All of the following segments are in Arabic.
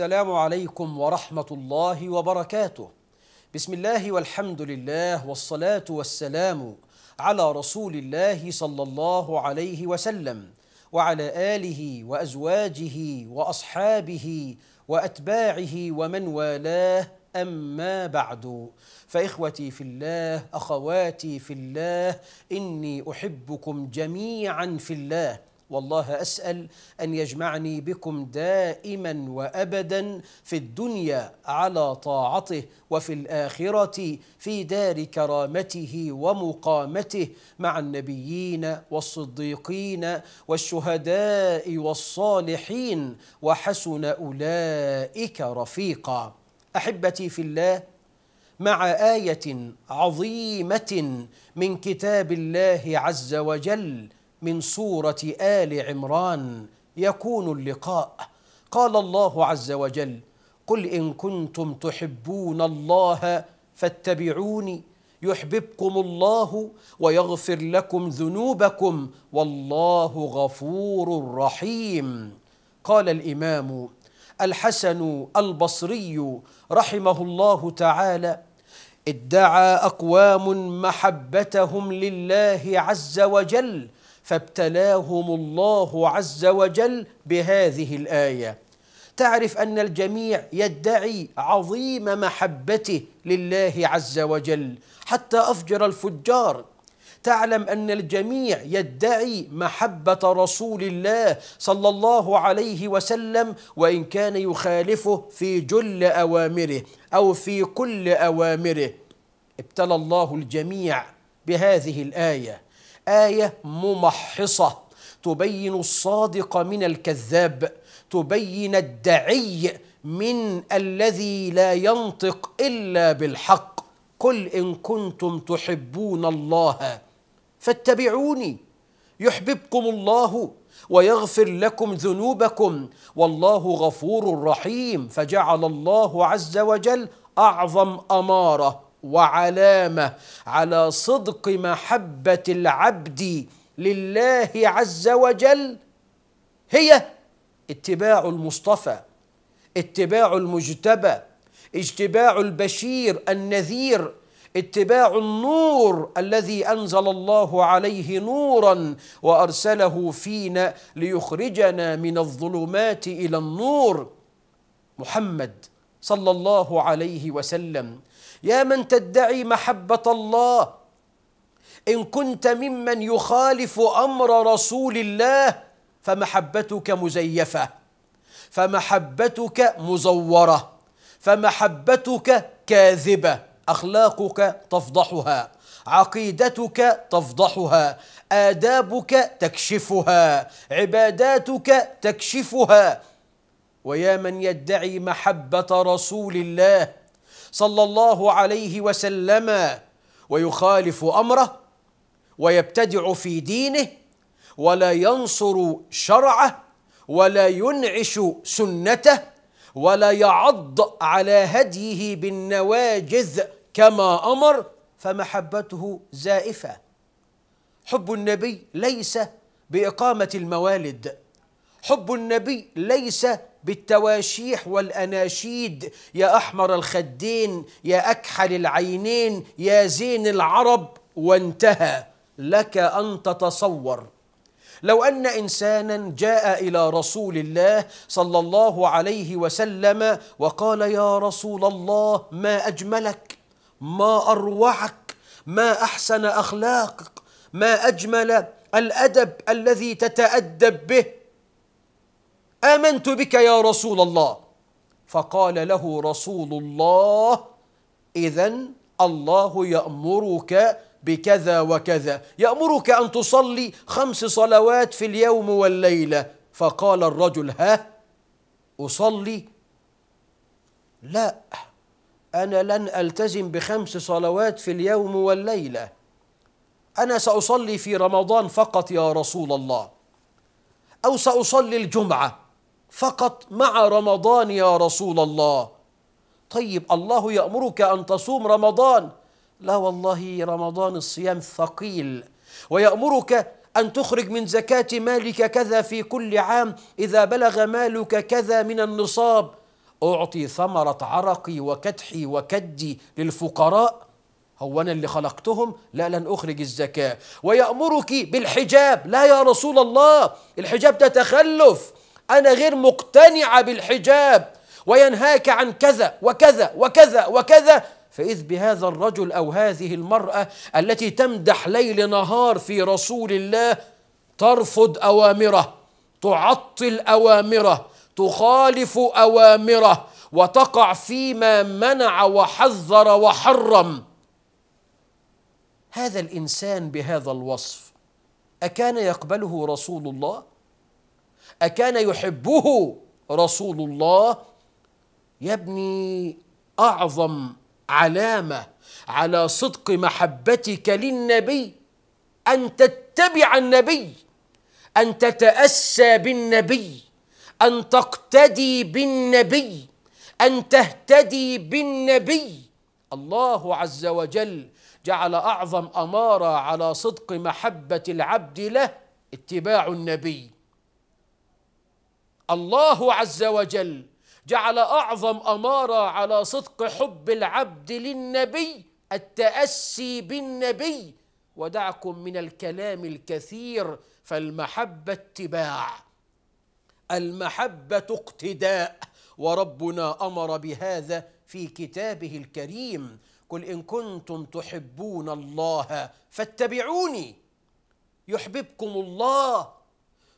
السلام عليكم ورحمة الله وبركاته بسم الله والحمد لله والصلاة والسلام على رسول الله صلى الله عليه وسلم وعلى آله وأزواجه وأصحابه وأتباعه ومن والاه أما بعد فإخوتي في الله أخواتي في الله إني أحبكم جميعا في الله والله اسال ان يجمعني بكم دائما وابدا في الدنيا على طاعته وفي الاخره في دار كرامته ومقامته مع النبيين والصديقين والشهداء والصالحين وحسن اولئك رفيقا احبتي في الله مع ايه عظيمه من كتاب الله عز وجل من سورة آل عمران يكون اللقاء قال الله عز وجل قل إن كنتم تحبون الله فاتبعوني يحببكم الله ويغفر لكم ذنوبكم والله غفور رحيم قال الإمام الحسن البصري رحمه الله تعالى ادعى أقوام محبتهم لله عز وجل فابتلاهم الله عز وجل بهذه الايه تعرف ان الجميع يدعي عظيم محبته لله عز وجل حتى افجر الفجار تعلم ان الجميع يدعي محبه رسول الله صلى الله عليه وسلم وان كان يخالفه في جل اوامره او في كل اوامره ابتلى الله الجميع بهذه الايه آية ممحصة تبين الصادق من الكذاب تبين الدعي من الذي لا ينطق إلا بالحق قل إن كنتم تحبون الله فاتبعوني يحببكم الله ويغفر لكم ذنوبكم والله غفور رحيم فجعل الله عز وجل اعظم اماره وعلامه على صدق محبه العبد لله عز وجل هي اتباع المصطفى اتباع المجتبى اجتباع البشير النذير اتباع النور الذي انزل الله عليه نورا وارسله فينا ليخرجنا من الظلمات الى النور محمد صلى الله عليه وسلم يا من تدعي محبه الله ان كنت ممن يخالف امر رسول الله فمحبتك مزيفه فمحبتك مزوره فمحبتك كاذبه اخلاقك تفضحها عقيدتك تفضحها آدابك تكشفها عباداتك تكشفها ويا من يدعي محبة رسول الله صلى الله عليه وسلم ويخالف امره ويبتدع في دينه ولا ينصر شرعه ولا ينعش سنته ولا يعض على هديه بالنواجذ كما امر فمحبته زائفه حب النبي ليس باقامه الموالد حب النبي ليس بالتواشيح والاناشيد يا احمر الخدين يا اكحل العينين يا زين العرب وانتهى لك ان تتصور لو ان انسانا جاء الى رسول الله صلى الله عليه وسلم وقال يا رسول الله ما اجملك ما اروعك ما احسن اخلاقك ما اجمل الادب الذي تتادب به امنت بك يا رسول الله فقال له رسول الله اذا الله يامرك بكذا وكذا يامرك ان تصلي خمس صلوات في اليوم والليله فقال الرجل ها اصلي لا انا لن التزم بخمس صلوات في اليوم والليله انا ساصلي في رمضان فقط يا رسول الله او ساصلي الجمعه فقط مع رمضان يا رسول الله طيب الله يأمرك أن تصوم رمضان لا والله رمضان الصيام ثقيل ويأمرك أن تخرج من زكاة مالك كذا في كل عام إذا بلغ مالك كذا من النصاب أعطي ثمرة عرقي وكدحي وكدي للفقراء هو أنا اللي خلقتهم لا لن أخرج الزكاة ويأمرك بالحجاب لا يا رسول الله الحجاب ده تخلف أنا غير مقتنعة بالحجاب وينهاك عن كذا وكذا وكذا وكذا فإذ بهذا الرجل أو هذه المرأة التي تمدح ليل نهار في رسول الله ترفض أوامره تعطل أوامره تخالف أوامره وتقع فيما منع وحذر وحرم هذا الإنسان بهذا الوصف أكان يقبله رسول الله؟ أكان يحبه رسول الله يا ابني أعظم علامة على صدق محبتك للنبي أن تتبع النبي أن تتأسى بالنبي أن تقتدي بالنبي أن تهتدي بالنبي الله عز وجل جعل أعظم أمارة على صدق محبة العبد له اتباع النبي الله عز وجل جعل اعظم اماره على صدق حب العبد للنبي التاسي بالنبي ودعكم من الكلام الكثير فالمحبه اتباع المحبه اقتداء وربنا امر بهذا في كتابه الكريم قل ان كنتم تحبون الله فاتبعوني يحببكم الله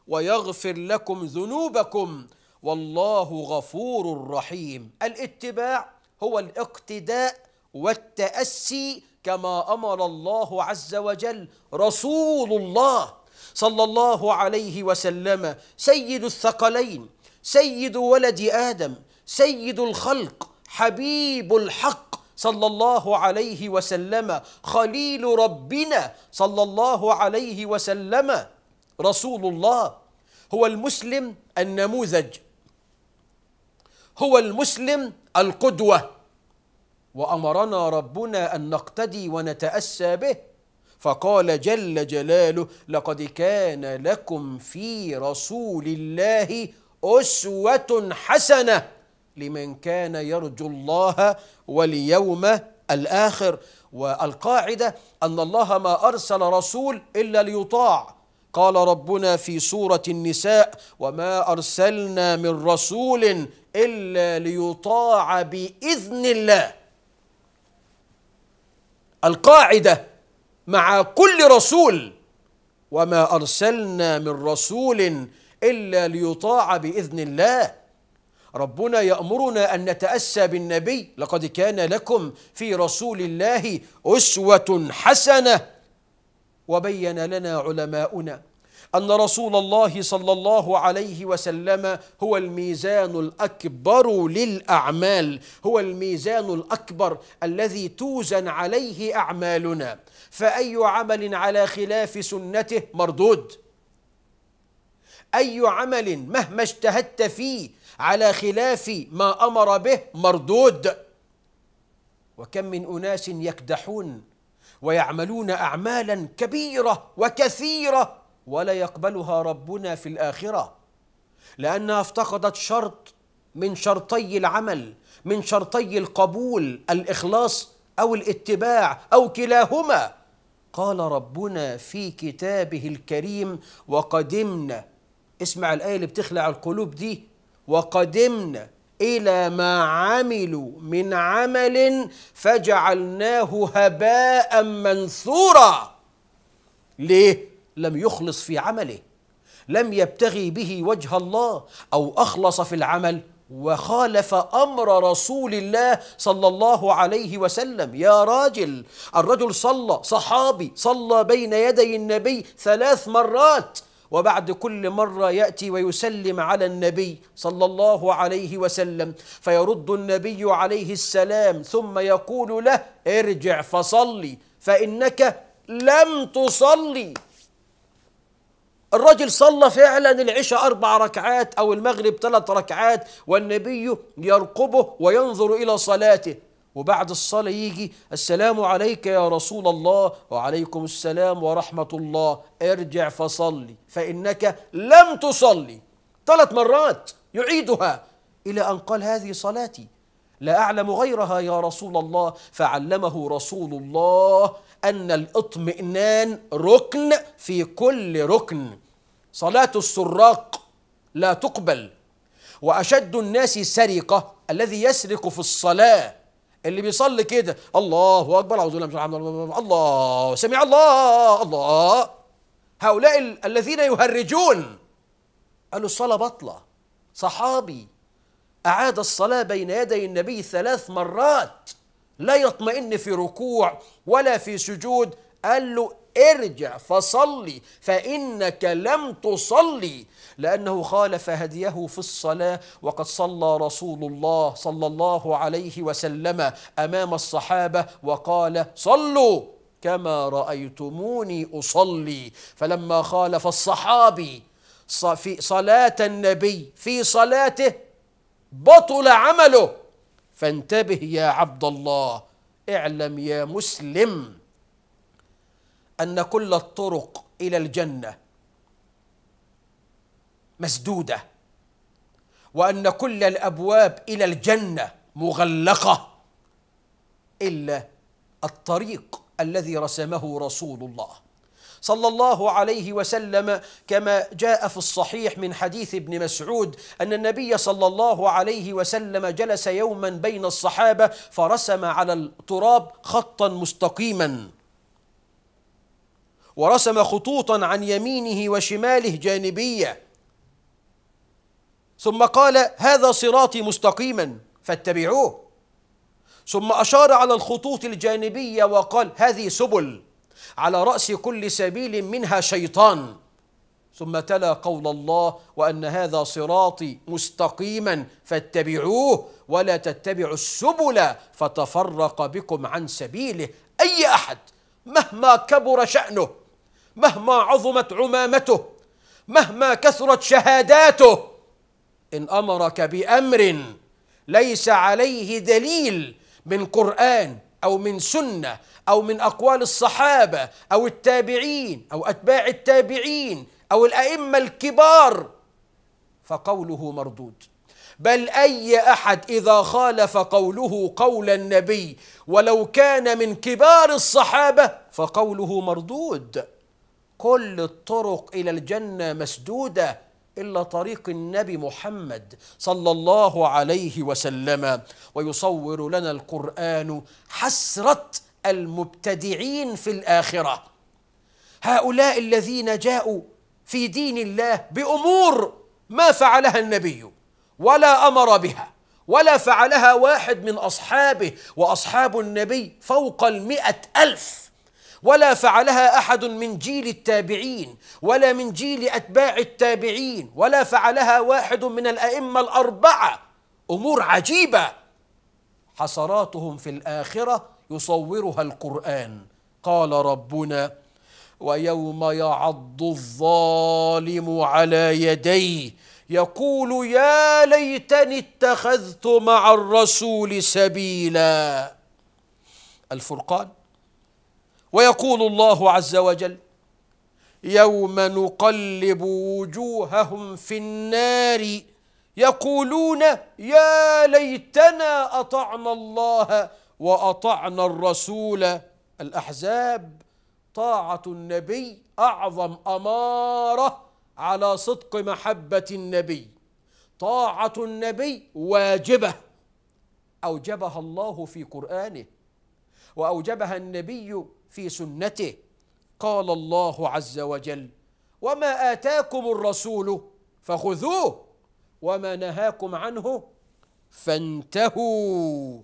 ويغفر لكم ذنوبكم والله غفور رحيم الاتباع هو الاقتداء والتاسي كما امر الله عز وجل رسول الله صلى الله عليه وسلم سيد الثقلين سيد ولد ادم سيد الخلق حبيب الحق صلى الله عليه وسلم خليل ربنا صلى الله عليه وسلم رسول الله هو المسلم النموذج هو المسلم القدوه وامرنا ربنا ان نقتدي ونتاسى به فقال جل جلاله لقد كان لكم في رسول الله اسوه حسنه لمن كان يرجو الله واليوم الاخر والقاعده ان الله ما ارسل رسول الا ليطاع قال ربنا في سوره النساء وما ارسلنا من رسول الا ليطاع باذن الله القاعده مع كل رسول وما ارسلنا من رسول الا ليطاع باذن الله ربنا يامرنا ان نتاسى بالنبي لقد كان لكم في رسول الله اسوه حسنه وبين لنا علماؤنا ان رسول الله صلى الله عليه وسلم هو الميزان الاكبر للاعمال هو الميزان الاكبر الذي توزن عليه اعمالنا فاي عمل على خلاف سنته مردود اي عمل مهما اجتهدت فيه على خلاف ما امر به مردود وكم من اناس يكدحون ويعملون اعمالا كبيره وكثيره ولا يقبلها ربنا في الاخره لانها افتقدت شرط من شرطي العمل من شرطي القبول الاخلاص او الاتباع او كلاهما قال ربنا في كتابه الكريم وقدمنا اسمع الايه اللي بتخلع القلوب دي وقدمنا إلى ما عملوا من عمل فجعلناه هباء منثورا ليه؟ لم يخلص في عمله لم يبتغي به وجه الله أو أخلص في العمل وخالف امر رسول الله صلى الله عليه وسلم يا راجل الرجل صلى صحابي صلى بين يدي النبي ثلاث مرات وبعد كل مرة يأتي ويسلم على النبي صلى الله عليه وسلم فيرد النبي عليه السلام ثم يقول له ارجع فصلي فإنك لم تصلي الرجل صلى فعلا العشاء أربع ركعات أو المغرب ثلاث ركعات والنبي يرقبه وينظر إلى صلاته وبعد الصلاة يجي السلام عليك يا رسول الله وعليكم السلام ورحمة الله ارجع فصلي فإنك لم تصلي ثلاث مرات يعيدها إلى أن قال هذه صلاتي لا أعلم غيرها يا رسول الله فعلمه رسول الله أن الاطمئنان ركن في كل ركن صلاة السراق لا تقبل وأشد الناس سرقة الذي يسرق في الصلاة اللي بيصلي كده الله اكبر اعوذ بالله من الحمد الله سمع الله الله هؤلاء الذين يهرجون قالوا الصلاه بطله صحابي اعاد الصلاه بين يدي النبي ثلاث مرات لا يطمئن في ركوع ولا في سجود قال له ارجع فصلي فانك لم تصلي لأنه خالف هديه في الصلاة وقد صلى رسول الله صلى الله عليه وسلم أمام الصحابة وقال صلوا كما رأيتموني أصلي فلما خالف الصحابي في صلاة النبي في صلاته بطل عمله فانتبه يا عبد الله اعلم يا مسلم أن كل الطرق إلى الجنة مسدوده وان كل الابواب الى الجنه مغلقه الا الطريق الذي رسمه رسول الله صلى الله عليه وسلم كما جاء في الصحيح من حديث ابن مسعود ان النبي صلى الله عليه وسلم جلس يوما بين الصحابه فرسم على التراب خطا مستقيما ورسم خطوطا عن يمينه وشماله جانبيه ثم قال هذا صراطي مستقيما فاتبعوه ثم أشار على الخطوط الجانبية وقال هذه سبل على رأس كل سبيل منها شيطان ثم تلا قول الله وأن هذا صراطي مستقيما فاتبعوه ولا تتبعوا السبل فتفرق بكم عن سبيله أي أحد مهما كبر شأنه مهما عظمت عمامته مهما كثرت شهاداته إن أمرك بأمر ليس عليه دليل من قرآن أو من سنة أو من أقوال الصحابة أو التابعين أو أتباع التابعين أو الأئمة الكبار فقوله مردود بل أي أحد إذا خالف قوله قول النبي ولو كان من كبار الصحابة فقوله مردود كل الطرق إلى الجنة مسدودة الا طريق النبي محمد صلى الله عليه وسلم ويصور لنا القران حسره المبتدعين في الاخره هؤلاء الذين جاءوا في دين الله بامور ما فعلها النبي ولا امر بها ولا فعلها واحد من اصحابه واصحاب النبي فوق المئه الف ولا فعلها احد من جيل التابعين ولا من جيل اتباع التابعين ولا فعلها واحد من الائمه الاربعه امور عجيبه حسراتهم في الاخره يصورها القران قال ربنا ويوم يعض الظالم على يديه يقول يا ليتني اتخذت مع الرسول سبيلا الفرقان ويقول الله عز وجل يوم نقلب وجوههم في النار يقولون يا ليتنا اطعنا الله واطعنا الرسول الاحزاب طاعه النبي اعظم اماره على صدق محبه النبي طاعه النبي واجبه اوجبها الله في قرانه واوجبها النبي في سنته قال الله عز وجل وما اتاكم الرسول فخذوه وما نهاكم عنه فانتهوا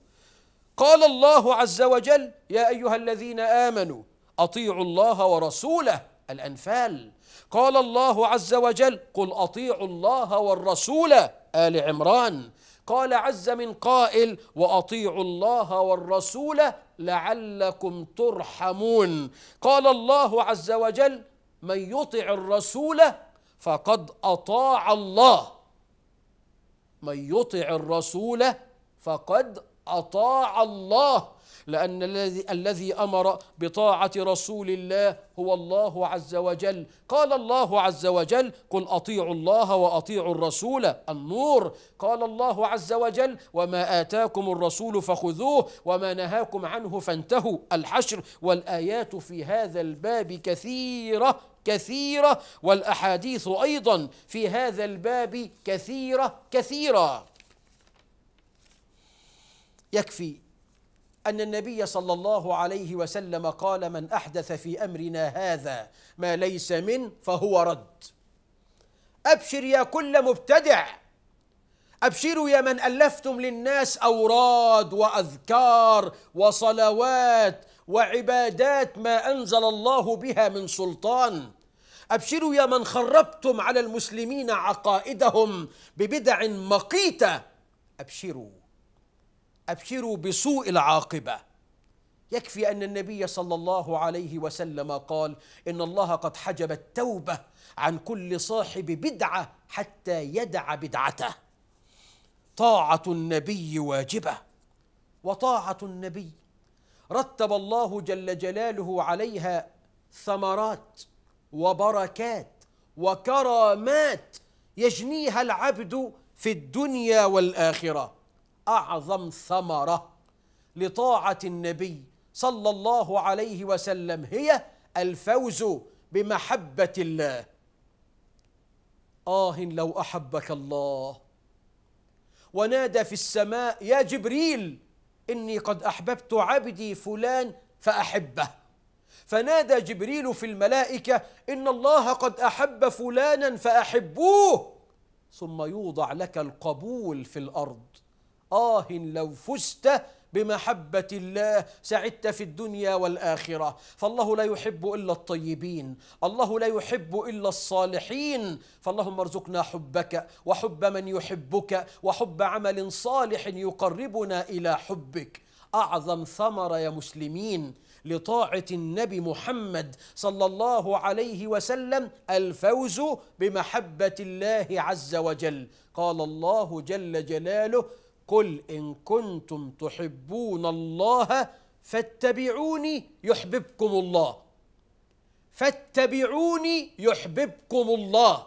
قال الله عز وجل يا ايها الذين امنوا اطيعوا الله ورسوله الانفال قال الله عز وجل قل اطيعوا الله والرسول ال عمران قال عز من قائل واطيعوا الله والرسول لعلكم ترحمون قال الله عز وجل من يطع الرسول فقد اطاع الله من يطع الرسول فقد أطاع الله لأن الذي الذي أمر بطاعة رسول الله هو الله عز وجل قال الله عز وجل قل أطيعوا الله وأطيعوا الرسول النور قال الله عز وجل وما آتاكم الرسول فخذوه وما نهاكم عنه فانتهوا الحشر والآيات في هذا الباب كثيرة كثيرة والأحاديث أيضا في هذا الباب كثيرة كثيرة يكفي أن النبي صلى الله عليه وسلم قال من أحدث في أمرنا هذا ما ليس منه فهو رد أبشر يا كل مبتدع أبشروا يا من ألفتم للناس أوراد وأذكار وصلوات وعبادات ما أنزل الله بها من سلطان أبشروا يا من خربتم على المسلمين عقائدهم ببدع مقيتة أبشروا أبشروا بسوء العاقبة يكفي أن النبي صلى الله عليه وسلم قال إن الله قد حجب التوبة عن كل صاحب بدعة حتى يدع بدعته طاعة النبي واجبة وطاعة النبي رتب الله جل جلاله عليها ثمرات وبركات وكرامات يجنيها العبد في الدنيا والاخره أعظم ثمرة لطاعة النبي صلى الله عليه وسلم هي الفوز بمحبة الله آه لو أحبك الله ونادى في السماء يا جبريل إني قد أحببت عبدي فلان فأحبه فنادى جبريل في الملائكة إن الله قد أحب فلانا فأحبوه ثم يوضع لك القبول في الأرض آه لو فزت بمحبة الله سعدت في الدنيا والآخرة فالله لا يحب إلا الطيبين الله لا يحب إلا الصالحين فاللهم ارزقنا حبك وحب من يحبك وحب عمل صالح يقربنا إلى حبك أعظم ثمر يا مسلمين لطاعة النبي محمد صلى الله عليه وسلم الفوز بمحبة الله عز وجل قال الله جل جلاله قل إن كنتم تحبون الله فاتبعوني يحببكم الله فاتبعوني يحببكم الله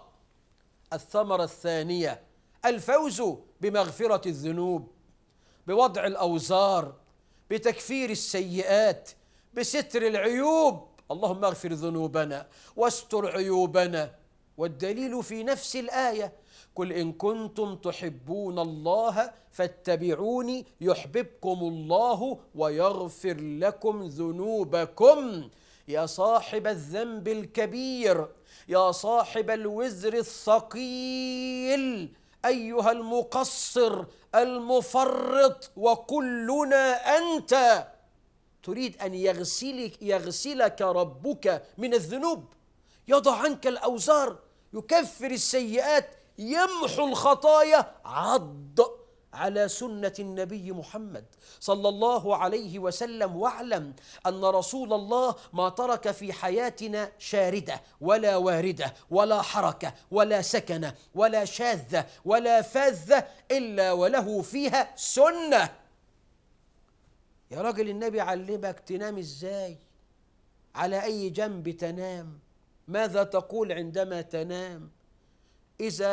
الثمرة الثانية الفوز بمغفرة الذنوب بوضع الأوزار بتكفير السيئات بستر العيوب اللهم اغفر ذنوبنا واستر عيوبنا والدليل في نفس الآية قل إن كنتم تحبون الله فاتبعوني يحببكم الله ويغفر لكم ذنوبكم يا صاحب الذنب الكبير يا صاحب الوزر الثقيل أيها المقصر المفرط وكلنا أنت تريد أن يغسلك, يغسلك ربك من الذنوب يضع عنك الأوزار يكفر السيئات يمحو الخطايا عض على سنة النبي محمد صلى الله عليه وسلم واعلم أن رسول الله ما ترك في حياتنا شاردة ولا واردة ولا حركة ولا سكنة ولا شاذة ولا فاذة إلا وله فيها سنة يا راجل النبي علمك تنام إزاي على أي جنب تنام ماذا تقول عندما تنام إذا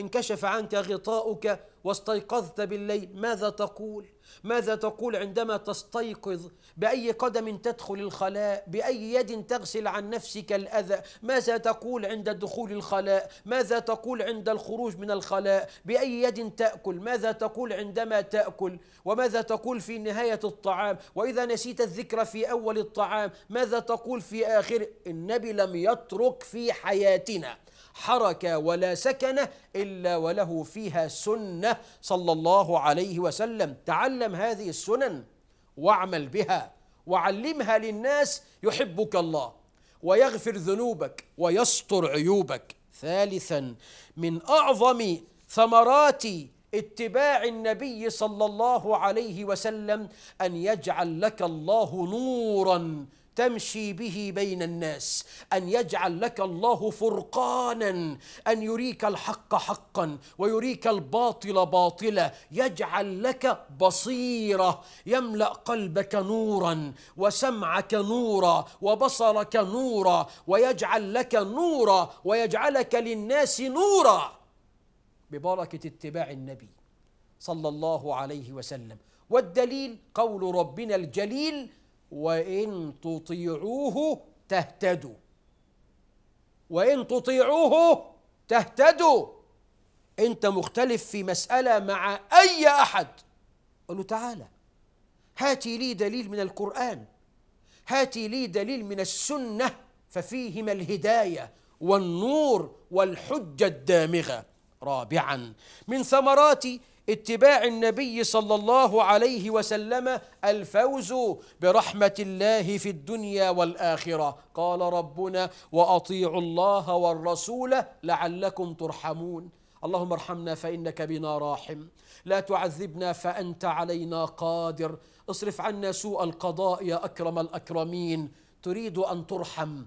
انكشف عنك غطاؤك واستيقظت بالليل ماذا تقول؟ ماذا تقول عندما تستيقظ؟ بأي قدم تدخل الخلاء؟ بأي يد تغسل عن نفسك الأذى؟ ماذا تقول عند دخول الخلاء؟ ماذا تقول عند الخروج من الخلاء؟ بأي يد تأكل؟ ماذا تقول عندما تأكل؟ وماذا تقول في نهاية الطعام؟ وإذا نسيت الذكر في أول الطعام، ماذا تقول في آخره؟ النبي لم يترك في حياتنا حركة ولا سكنة إلا وله فيها سنة صلى الله عليه وسلم تعلم هذه السنن واعمل بها وعلمها للناس يحبك الله ويغفر ذنوبك ويستر عيوبك ثالثا من أعظم ثمرات اتباع النبي صلى الله عليه وسلم أن يجعل لك الله نوراً تمشي به بين الناس ان يجعل لك الله فرقانا ان يريك الحق حقا ويريك الباطل باطلا يجعل لك بصيره يملا قلبك نورا وسمعك نورا وبصرك نورا ويجعل لك نورا ويجعلك للناس نورا ببركه اتباع النبي صلى الله عليه وسلم والدليل قول ربنا الجليل وإن تطيعوه تهتدوا وإن تطيعوه تهتدوا أنت مختلف في مسألة مع أي أحد قل له تعالى هاتي لي دليل من القرآن هاتي لي دليل من السنة ففيهما الهداية والنور والحجة الدامغة رابعا من ثمرات اتباع النبي صلى الله عليه وسلم الفوز برحمة الله في الدنيا والآخرة قال ربنا وأطيعوا الله والرسول لعلكم ترحمون اللهم ارحمنا فإنك بنا راحم لا تعذبنا فأنت علينا قادر اصرف عنا سوء القضاء يا أكرم الأكرمين تريد أن ترحم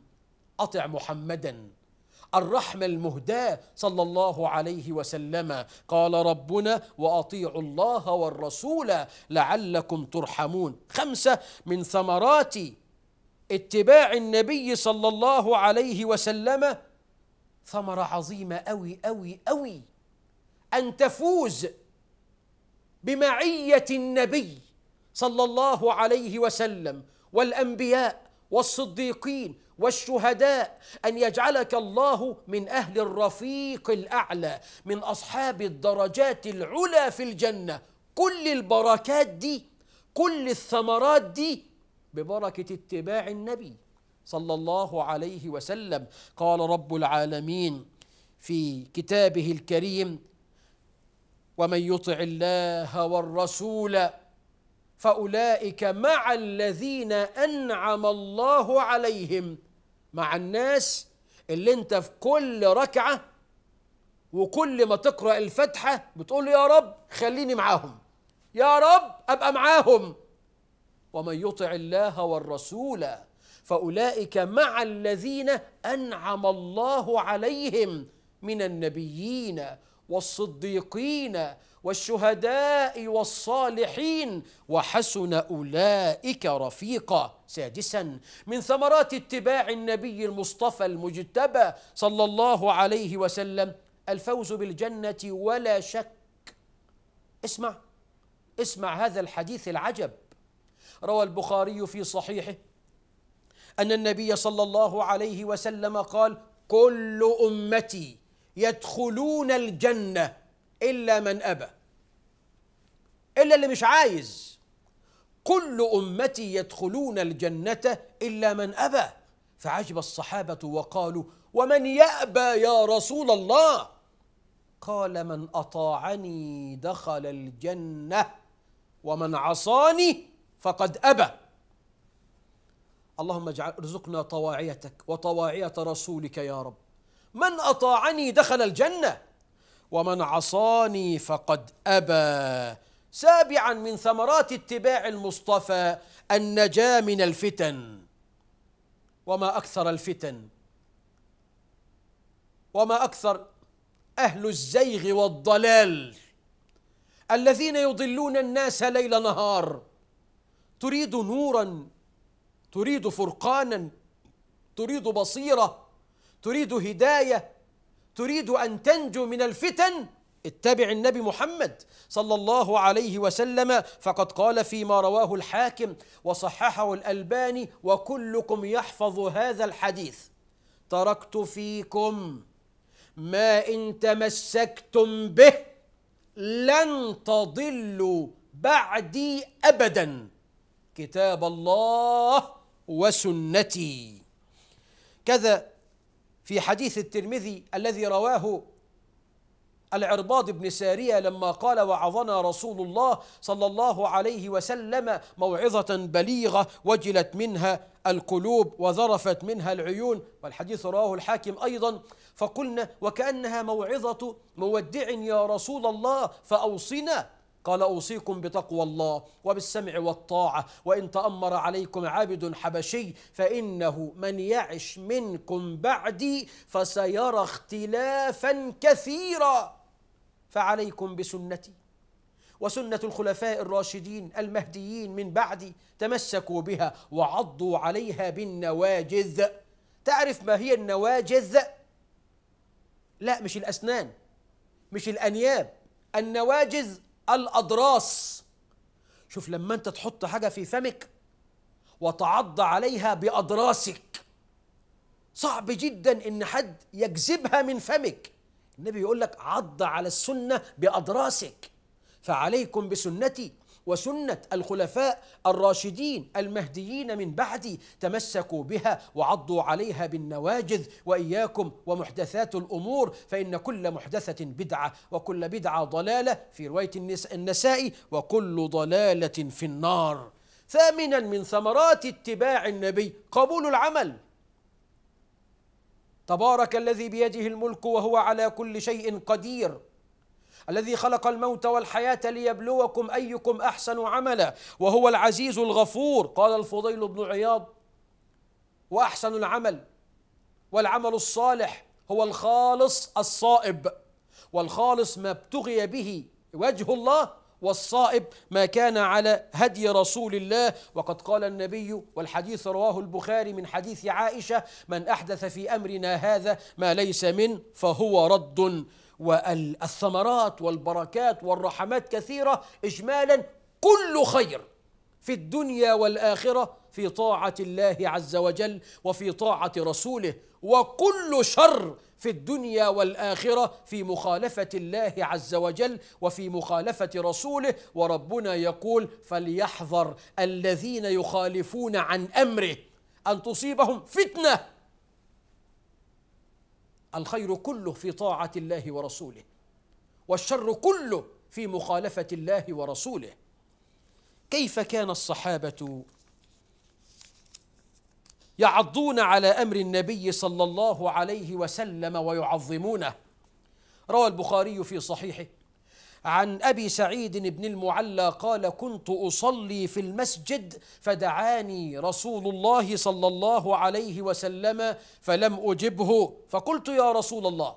أطع محمداً الرحمة المهداة صلى الله عليه وسلم قال ربنا وأطيعوا الله والرسول لعلكم ترحمون خمسة من ثمرات اتباع النبي صلى الله عليه وسلم ثمرة عظيمة أوي أوي أوي أن تفوز بمعية النبي صلى الله عليه وسلم والأنبياء والصديقين والشهداء ان يجعلك الله من اهل الرفيق الاعلى من اصحاب الدرجات العلى في الجنه كل البركات دي كل الثمرات دي ببركه اتباع النبي صلى الله عليه وسلم قال رب العالمين في كتابه الكريم ومن يطع الله والرسول فاولئك مع الذين انعم الله عليهم مع الناس اللي انت في كل ركعه وكل ما تقرا الفاتحه بتقول يا رب خليني معاهم يا رب ابقى معاهم ومن يطع الله والرسول فاولئك مع الذين انعم الله عليهم من النبيين والصديقين والشهداء والصالحين وحسن اولئك رفيقا سادسا من ثمرات اتباع النبي المصطفى المجتبى صلى الله عليه وسلم الفوز بالجنة ولا شك اسمع اسمع هذا الحديث العجب روى البخاري في صحيحه أن النبي صلى الله عليه وسلم قال كل أمتي يدخلون الجنة إلا من أبى إلا اللي مش عايز كل امتي يدخلون الجنه الا من ابى فعجب الصحابه وقالوا ومن يابى يا رسول الله قال من اطاعني دخل الجنه ومن عصاني فقد ابى اللهم اجعل ارزقنا طواعيتك وطواعيه رسولك يا رب من اطاعني دخل الجنه ومن عصاني فقد ابى سابعا من ثمرات اتباع المصطفى النجاة من الفتن وما أكثر الفتن وما أكثر أهل الزيغ والضلال الذين يضلون الناس ليل نهار تريد نورا تريد فرقانا تريد بصيره تريد هدايه تريد ان تنجو من الفتن اتبع النبي محمد صلى الله عليه وسلم فقد قال فيما رواه الحاكم وصححه الألباني وكلكم يحفظ هذا الحديث تركت فيكم ما إن تمسكتم به لن تضلوا بعدي أبدا كتاب الله وسنتي كذا في حديث الترمذي الذي رواه العرباض بن سارية لما قال وعظنا رسول الله صلى الله عليه وسلم موعظة بليغة وجلت منها القلوب وذرفت منها العيون والحديث رواه الحاكم أيضا فقلنا وكأنها موعظة مودع يا رسول الله فأوصنا قال أوصيكم بتقوى الله وبالسمع والطاعة وإن تأمر عليكم عابد حبشي فإنه من يعش منكم بعدي فسيرى اختلافا كثيرا فعليكم بسنتي وسنة الخلفاء الراشدين المهديين من بعدي تمسكوا بها وعضوا عليها بالنواجذ تعرف ما هي النواجذ؟ لا مش الأسنان مش الأنياب النواجذ الأضراس شوف لما أنت تحط حاجة في فمك وتعض عليها بأضراسك صعب جدا إن حد يجذبها من فمك النبي يقول لك عض على السنة بأضراسك فعليكم بسنتي وسنة الخلفاء الراشدين المهديين من بعدي تمسكوا بها وعضوا عليها بالنواجذ وإياكم ومحدثات الأمور فإن كل محدثة بدعة وكل بدعة ضلالة في رواية النسائي وكل ضلالة في النار ثامنا من ثمرات اتباع النبي قبول العمل تبارك الذي بيده الملك وهو على كل شيء قدير الذي خلق الموت والحياة ليبلوكم أيكم أحسن عملا وهو العزيز الغفور قال الفضيل بن عياض وأحسن العمل والعمل الصالح هو الخالص الصائب والخالص ما ابتغي به وجه الله والصائب ما كان على هدي رسول الله وقد قال النبي والحديث رواه البخاري من حديث عائشه من احدث في امرنا هذا ما ليس من فهو رد والثمرات والبركات والرحمات كثيره اجمالا كل خير في الدنيا والاخره في طاعه الله عز وجل وفي طاعه رسوله وكل شر في الدنيا والآخرة في مخالفة الله عز وجل وفي مخالفة رسوله وربنا يقول فليحذر الذين يخالفون عن أمره أن تصيبهم فتنة الخير كله في طاعة الله ورسوله والشر كله في مخالفة الله ورسوله كيف كان الصحابة يعضون على امر النبي صلى الله عليه وسلم ويعظمونه روى البخاري في صحيحه عن ابي سعيد بن المعلى قال كنت اصلي في المسجد فدعاني رسول الله صلى الله عليه وسلم فلم اجبه فقلت يا رسول الله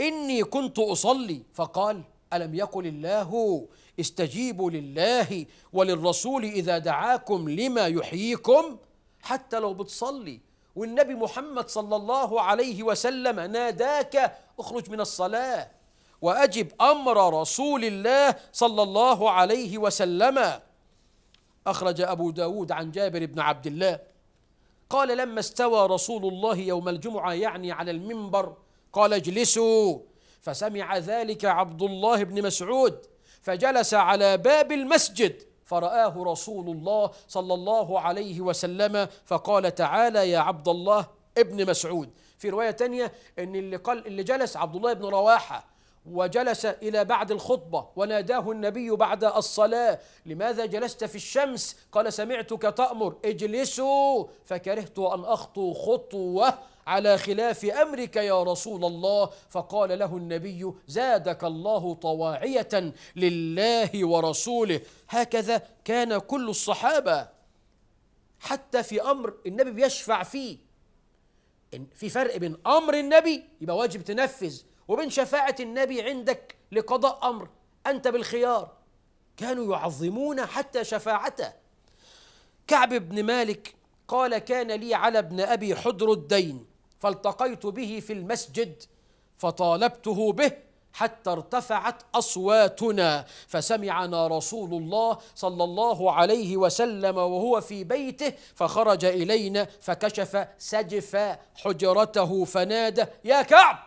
اني كنت اصلي فقال الم يقل الله استجيبوا لله وللرسول اذا دعاكم لما يحييكم حتى لو بتصلي والنبي محمد صلى الله عليه وسلم ناداك اخرج من الصلاة وأجب أمر رسول الله صلى الله عليه وسلم أخرج أبو داود عن جابر بن عبد الله قال لما استوى رسول الله يوم الجمعة يعني على المنبر قال اجلسوا فسمع ذلك عبد الله بن مسعود فجلس على باب المسجد فرآه رسول الله صلى الله عليه وسلم فقال تعالى يا عبد الله ابن مسعود في رواية تانية أن اللي, قال اللي جلس عبد الله بن رواحة وجلس إلى بعد الخطبة وناداه النبي بعد الصلاة لماذا جلست في الشمس قال سمعتك تأمر اجلسوا فكرهت أن أخطو خطوة على خلاف أمرك يا رسول الله فقال له النبي زادك الله طواعية لله ورسوله هكذا كان كل الصحابة حتى في أمر النبي بيشفع فيه في فرق بين أمر النبي يبقى واجب تنفذ وبين شفاعة النبي عندك لقضاء أمر أنت بالخيار كانوا يعظمون حتى شفاعته كعب بن مالك قال كان لي على ابن أبي حدر الدين فالتقيت به في المسجد فطالبته به حتى ارتفعت اصواتنا فسمعنا رسول الله صلى الله عليه وسلم وهو في بيته فخرج الينا فكشف سجف حجرته فنادى يا كعب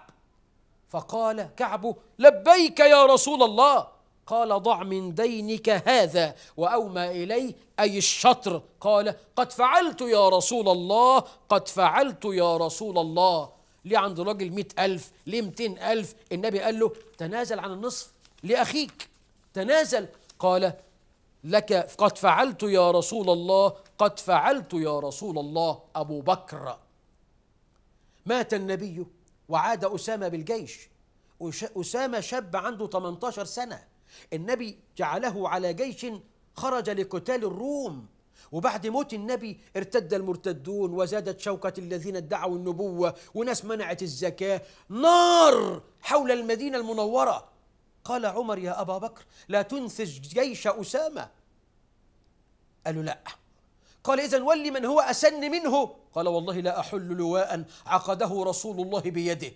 فقال كعب لبيك يا رسول الله قال ضع من دينك هذا وأومى إليه أي الشطر قال قد فعلت يا رسول الله قد فعلت يا رسول الله ليه عند راجل مئة ألف ليه مئتين ألف النبي قال له تنازل عن النصف لأخيك تنازل قال لك قد فعلت يا رسول الله قد فعلت يا رسول الله أبو بكر مات النبي وعاد أسامة بالجيش أسامة شاب عنده 18 سنة النبي جعله على جيش خرج لقتال الروم وبعد موت النبي ارتد المرتدون وزادت شوكة الذين ادعوا النبوة وناس منعت الزكاة نار حول المدينة المنورة قال عمر يا أبا بكر لا تنسج جيش أسامة قالوا لا قال إذا ولي من هو أسن منه قال والله لا أحل لواء عقده رسول الله بيده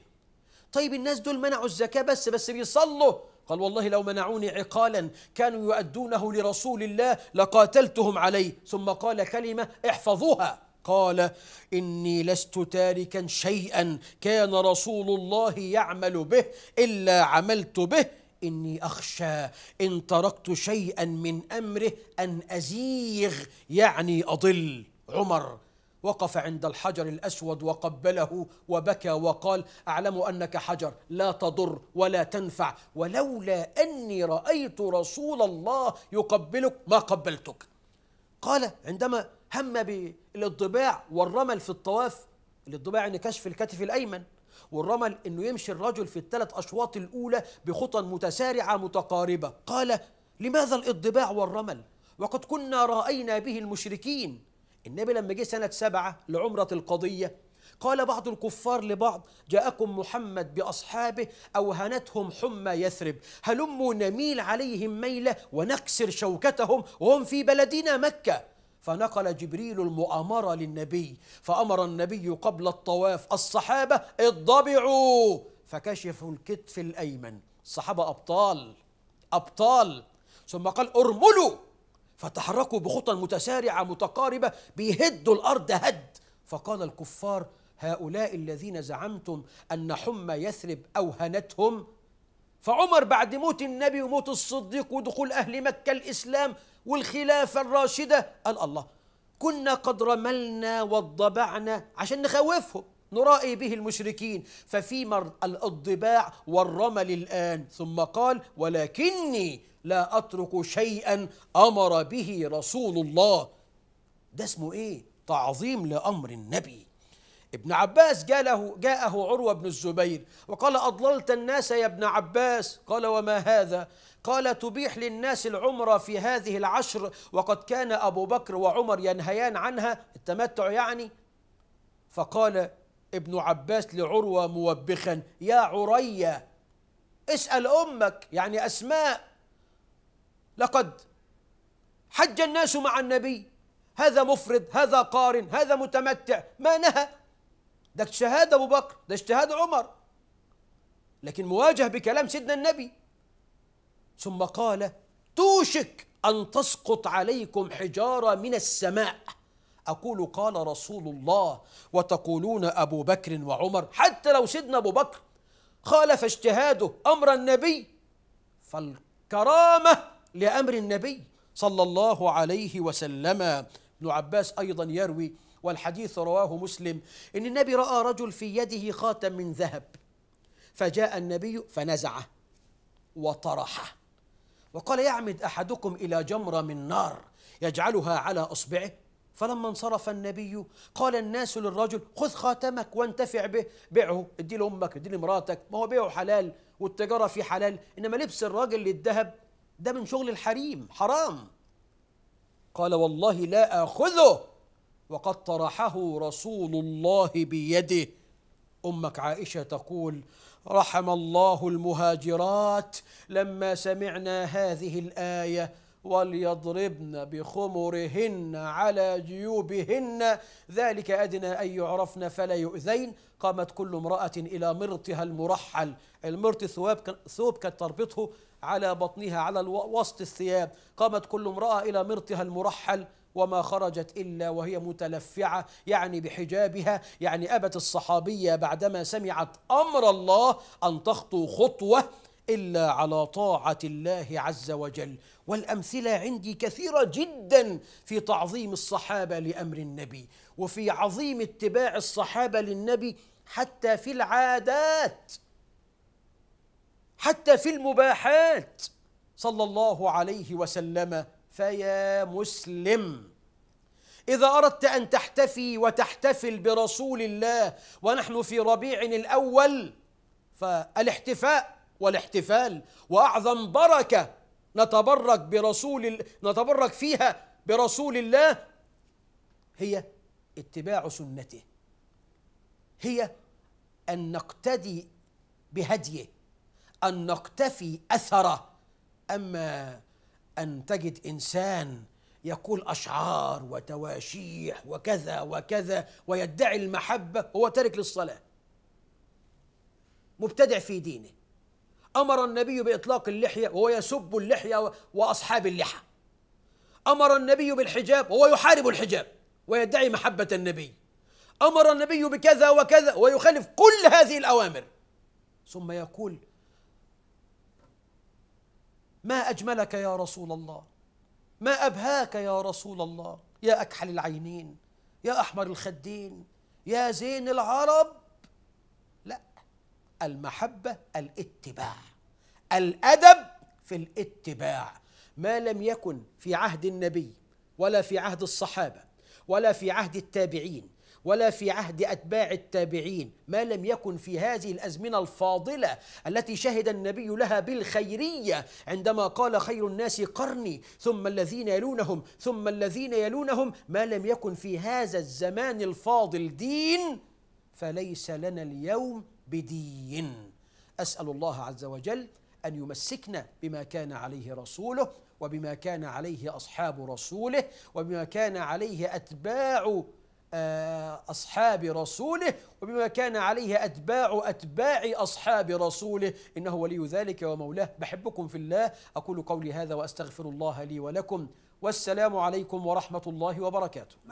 طيب الناس دول منعوا الزكاة بس بس بيصلوا قال والله لو منعوني عقالا كانوا يؤدونه لرسول الله لقاتلتهم عليه ثم قال كلمة احفظوها قال إني لست تاركا شيئا كان رسول الله يعمل به إلا عملت به إني أخشى إن تركت شيئا من أمره أن أزيغ يعني أضل عمر وقف عند الحجر الأسود وقبله وبكى وقال أعلم أنك حجر لا تضر ولا تنفع ولولا أني رأيت رسول الله يقبلك ما قبلتك قال عندما هم بالاضباع والرمل في الطواف الاضباع ان كشف الكتف الايمن والرمل انه يمشي الرجل في الثلاث اشواط الاولى بخطى متسارعه متقاربه قال لماذا الاضباع والرمل وقد كنا راينا به المشركين النبي لما جه سنة سبعة لعمرة القضية قال بعض الكفار لبعض جاءكم محمد بأصحابه أوهنتهم حمى يثرب هلموا نميل عليهم ميلة ونكسر شوكتهم وهم في بلدنا مكة فنقل جبريل المؤامرة للنبي فأمر النبي قبل الطواف الصحابة اضبعوا فكشفوا الكتف الأيمن الصحابة أبطال أبطال ثم قال ارملوا فتحركوا بخطى متسارعه متقاربه بيهدوا الارض هد فقال الكفار هؤلاء الذين زعمتم ان حمى يثرب اوهنتهم فعمر بعد موت النبي وموت الصديق ودخول اهل مكه الاسلام والخلافه الراشده قال الله كنا قد رملنا وضبعنا عشان نخوفهم نرائي به المشركين ففيما الضباع والرمل الان ثم قال ولكني لا أترك شيئا أمر به رسول الله ده اسمه إيه؟ تعظيم لأمر النبي ابن عباس جاله جاءه عروة بن الزبير وقال أضللت الناس يا ابن عباس قال وما هذا قال تبيح للناس العمرة في هذه العشر وقد كان أبو بكر وعمر ينهيان عنها التمتع يعني فقال ابن عباس لعروة موبخا يا عرية اسأل أمك يعني أسماء لقد حج الناس مع النبي هذا مفرد هذا قارن هذا متمتع ما نهى ده اجتهاد أبو بكر ده اجتهاد عمر لكن مواجه بكلام سيدنا النبي ثم قال توشك أن تسقط عليكم حجارة من السماء أقول قال رسول الله وتقولون أبو بكر وعمر حتى لو سيدنا أبو بكر خالف اجتهاده أمر النبي فالكرامة لأمر النبي صلى الله عليه وسلم ابن عباس أيضا يروي والحديث رواه مسلم إن النبي رأى رجل في يده خاتم من ذهب فجاء النبي فنزعه وطرحه وقال يعمد أحدكم إلى جمرة من نار يجعلها على إصبعه فلما انصرف النبي قال الناس للرجل خذ خاتمك وانتفع به بيعه ادي لامك ادي لمراتك ما هو بيعه حلال والتجاره فيه حلال انما لبس الراجل للذهب ده من شغل الحريم حرام قال والله لا آخذه وقد طرحه رسول الله بيده امك عائشه تقول رحم الله المهاجرات لما سمعنا هذه الايه وليضربن بخمرهن على جيوبهن ذلك أدنى أن يعرفن فلا يؤذين قامت كل امرأة إلى مرطها المرحل المرط ثواب ثوب كانت تربطه على بطنها على وسط الثياب قامت كل امرأة إلى مرطها المرحل وما خرجت إلا وهي متلفعة يعني بحجابها يعني أبت الصحابية بعدما سمعت أمر الله أن تخطو خطوة إلا على طاعة الله عز وجل والامثله عندي كثيره جدا في تعظيم الصحابه لامر النبي وفي عظيم اتباع الصحابه للنبي حتى في العادات حتى في المباحات صلى الله عليه وسلم فيا مسلم إذا أردت أن تحتفي وتحتفل برسول الله ونحن في ربيع الأول فالاحتفاء والاحتفال وأعظم بركة نتبرك برسول ال... نتبرك فيها برسول الله هي اتباع سنته هي ان نقتدي بهديه ان نقتفي اثره اما ان تجد انسان يقول اشعار وتواشيح وكذا وكذا ويدعي المحبه هو تارك للصلاه مبتدع في دينه أمر النبي بإطلاق اللحية وهو يسب اللحية وأصحاب اللحى أمر النبي بالحجاب وهو يحارب الحجاب ويدعي محبة النبي أمر النبي بكذا وكذا ويخالف كل هذه الأوامر ثم يقول ما أجملك يا رسول الله ما أبهاك يا رسول الله يا أكحل العينين يا أحمر الخدين يا زين العرب المحبه الاتباع الادب في الاتباع ما لم يكن في عهد النبي ولا في عهد الصحابه ولا في عهد التابعين ولا في عهد اتباع التابعين ما لم يكن في هذه الازمنه الفاضله التي شهد النبي لها بالخيريه عندما قال خير الناس قرني ثم الذين يلونهم ثم الذين يلونهم ما لم يكن في هذا الزمان الفاضل دين فليس لنا اليوم بدين اسال الله عز وجل ان يمسكنا بما كان عليه رسوله وبما كان عليه اصحاب رسوله وبما كان عليه اتباع آه، اصحاب رسوله وبما كان عليه اتباع اتباع اصحاب رسوله انه ولي ذلك ومولاه بحبكم في الله اقول قولي هذا واستغفر الله لي ولكم والسلام عليكم ورحمه الله وبركاته